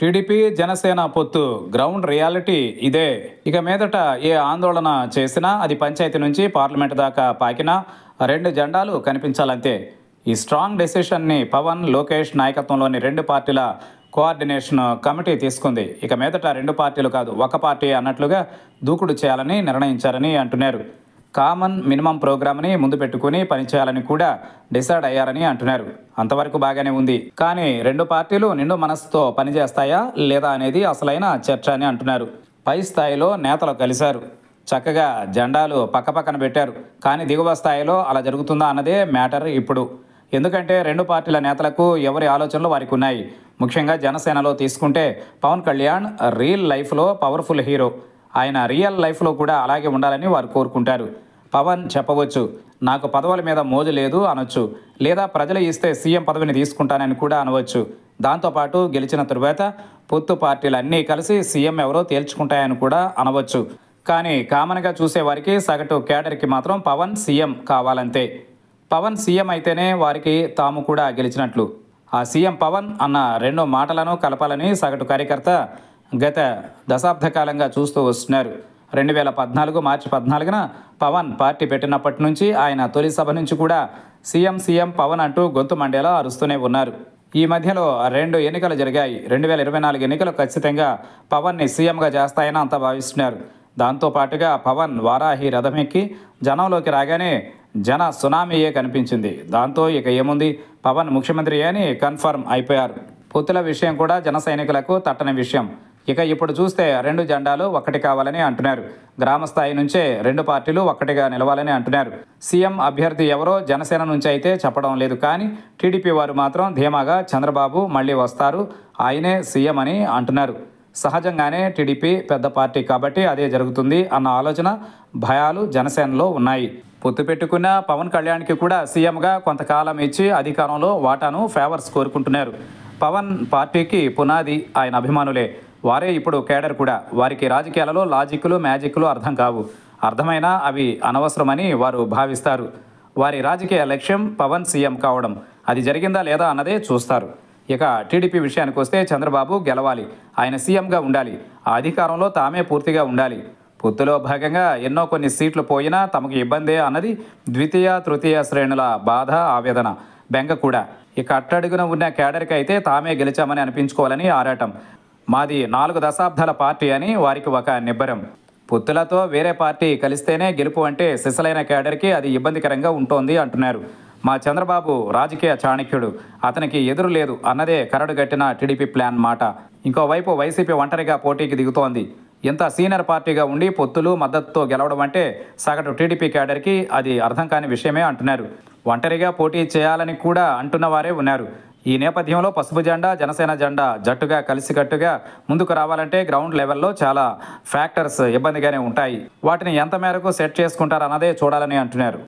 TDP Janasena పొత్తు ground reality ఇదే ఇక మీదట ఏ ఆందోళన చేసినా అది పంచాయతీ నుంచి పార్లమెంట్ దాకా పాకినా రెండు జెండాలు కనిపించాలంతే ఈ స్ట్రాంగ్ డెసిషన్ని పవన్ లోకేష్ నాయకత్వంలోని రెండు పార్టీల కోఆర్డినేషన్ కమిటీ తీసుకుంది ఇక మీదట రెండు పార్టీలు కాదు ఒక పార్టీ అన్నట్లుగా దూకుడు చేయాలని నిర్ణయించారని అంటున్నారు కామన్ మినిమం ప్రోగ్రామ్ని ముందు పెట్టుకుని పనిచేయాలని కూడా డిసైడ్ అయ్యారని అంటున్నారు అంతవరకు బాగానే ఉంది కానీ రెండు పార్టీలు నిండు మనస్సుతో పనిచేస్తాయా లేదా అనేది అసలైన చర్చ అని అంటున్నారు పై స్థాయిలో నేతలు కలిశారు చక్కగా జెండాలు పక్కపక్కన పెట్టారు కానీ దిగువ స్థాయిలో అలా జరుగుతుందా అన్నదే మ్యాటర్ ఇప్పుడు ఎందుకంటే రెండు పార్టీల నేతలకు ఎవరి ఆలోచనలు వారికి ఉన్నాయి ముఖ్యంగా జనసేనలో తీసుకుంటే పవన్ కళ్యాణ్ రియల్ లైఫ్లో పవర్ఫుల్ హీరో ఆయన రియల్ లైఫ్లో కూడా అలాగే ఉండాలని వారు కోరుకుంటారు పవన్ చెప్పవచ్చు నాకు పదవుల మీద మోజు లేదు అనొచ్చు లేదా ప్రజలు ఇస్తే సీఎం పదవిని తీసుకుంటానని కూడా అనవచ్చు దాంతోపాటు గెలిచిన తరువాత పొత్తు పార్టీలన్నీ కలిసి సీఎం ఎవరో తేల్చుకుంటాయని కూడా అనవచ్చు కానీ కామన్గా చూసేవారికి సగటు కేటర్కి మాత్రం పవన్ సీఎం కావాలంతే పవన్ సీఎం అయితేనే వారికి తాము కూడా గెలిచినట్లు ఆ సీఎం పవన్ అన్న రెండు మాటలను కలపాలని సగటు కార్యకర్త గత దశాబ్ద కాలంగా చూస్తూ వస్తున్నారు రెండు వేల పద్నాలుగు మార్చి పద్నాలుగున పవన్ పార్టీ పెట్టినప్పటి నుంచి ఆయన తొలి సభ నుంచి కూడా సీఎం సీఎం పవన్ అంటూ గొంతు మండేలా అరుస్తూనే ఉన్నారు ఈ మధ్యలో రెండు ఎన్నికలు జరిగాయి రెండు వేల ఇరవై నాలుగు ఎన్నికలు ఖచ్చితంగా పవన్ని సీఎంగా చేస్తాయని అంతా భావిస్తున్నారు దాంతోపాటుగా పవన్ వారాహి రథమెక్కి జనంలోకి రాగానే జన సునామీయే కనిపించింది దాంతో ఇక ఏముంది పవన్ ముఖ్యమంత్రి అని కన్ఫర్మ్ అయిపోయారు పొత్తుల విషయం కూడా జన సైనికులకు తట్టని విషయం ఇక ఇప్పుడు చూస్తే రెండు జెండాలు ఒక్కటి కావాలని అంటున్నారు గ్రామ స్థాయి నుంచే రెండు పార్టీలు ఒక్కటిగా నిలవాలని అంటున్నారు సీఎం అభ్యర్థి ఎవరో జనసేన నుంచి అయితే చెప్పడం లేదు కానీ టీడీపీ వారు మాత్రం ధీమాగా చంద్రబాబు మళ్ళీ వస్తారు ఆయనే సీఎం అని అంటున్నారు సహజంగానే టీడీపీ పెద్ద పార్టీ కాబట్టి అదే జరుగుతుంది అన్న ఆలోచన భయాలు జనసేనలో ఉన్నాయి పొత్తు పెట్టుకున్న పవన్ కళ్యాణ్కి కూడా సీఎంగా కొంతకాలం ఇచ్చి అధికారంలో వాటాను ఫేవర్స్ కోరుకుంటున్నారు పవన్ పార్టీకి పునాది ఆయన అభిమానులే వారే ఇప్పుడు కేడర్ కూడా వారికి రాజకీయాలలో లాజిక్లు మ్యాజిక్లు అర్థం కావు అర్థమైనా అవి అనవసరమని వారు భావిస్తారు వారి రాజకీయ లక్ష్యం పవన్ సీఎం కావడం అది జరిగిందా లేదా అన్నదే చూస్తారు ఇక టీడీపీ విషయానికి వస్తే చంద్రబాబు గెలవాలి ఆయన సీఎంగా ఉండాలి అధికారంలో తామే పూర్తిగా ఉండాలి పొత్తులో భాగంగా ఎన్నో కొన్ని సీట్లు పోయినా తమకు ఇబ్బందే అన్నది ద్వితీయ తృతీయ శ్రేణుల బాధ ఆవేదన బెంగ కూడా ఇక అట్టడుగున ఉన్న కేడర్కి అయితే తామే గెలిచామని అనిపించుకోవాలని ఆరాటం మాది నాలుగు దశాబ్దాల పార్టీ అని వారికి ఒక నిబ్బరం పొత్తులతో వేరే పార్టీ కలిస్తేనే గెలుపు అంటే సిసలైన కేడర్కి అది ఇబ్బందికరంగా ఉంటోంది అంటున్నారు మా చంద్రబాబు రాజకీయ చాణక్యుడు అతనికి ఎదురు లేదు అన్నదే కరడుగట్టిన టీడీపీ ప్లాన్ మాట ఇంకోవైపు వైసీపీ ఒంటరిగా పోటీకి దిగుతోంది ఇంత సీనియర్ పార్టీగా ఉండి పొత్తులు మద్దతుతో గెలవడం అంటే సగటు టీడీపీ క్యాడర్కి అది అర్థం కాని విషయమే అంటున్నారు ఒంటరిగా పోటీ చేయాలని కూడా అంటున్న వారే ఉన్నారు ఈ నేపథ్యంలో పసుపు జెండా జనసేన జెండా జట్టుగా కలిసికట్టుగా ముందుకు రావాలంటే గ్రౌండ్ లెవెల్లో చాలా ఫ్యాక్టర్స్ ఇబ్బందిగానే ఉంటాయి వాటిని ఎంత మేరకు సెట్ చేసుకుంటారన్నదే చూడాలని అంటున్నారు